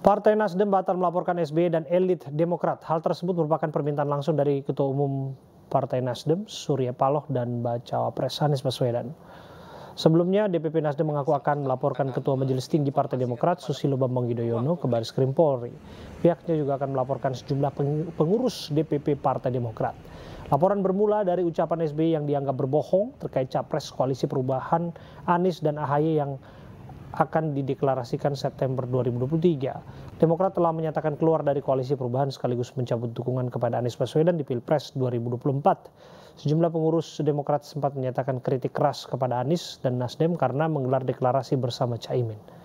Partai Nasdem batal melaporkan SBY dan elit Demokrat. Hal tersebut merupakan permintaan langsung dari Ketua Umum Partai Nasdem, Surya Paloh, dan Bacawa Pres Anies Baswedan. Sebelumnya, DPP Nasdem mengaku akan melaporkan Ketua Majelis Tinggi Partai Demokrat, Susilo Bambang Yudhoyono, ke Baris Krim Polri. Pihaknya juga akan melaporkan sejumlah pengurus DPP Partai Demokrat. Laporan bermula dari ucapan SBY yang dianggap berbohong terkait capres koalisi perubahan Anies dan Ahaye yang akan dideklarasikan September 2023. Demokrat telah menyatakan keluar dari koalisi perubahan sekaligus mencabut dukungan kepada Anies Baswedan di Pilpres 2024. Sejumlah pengurus Demokrat sempat menyatakan kritik keras kepada Anies dan Nasdem karena menggelar deklarasi bersama Caimin.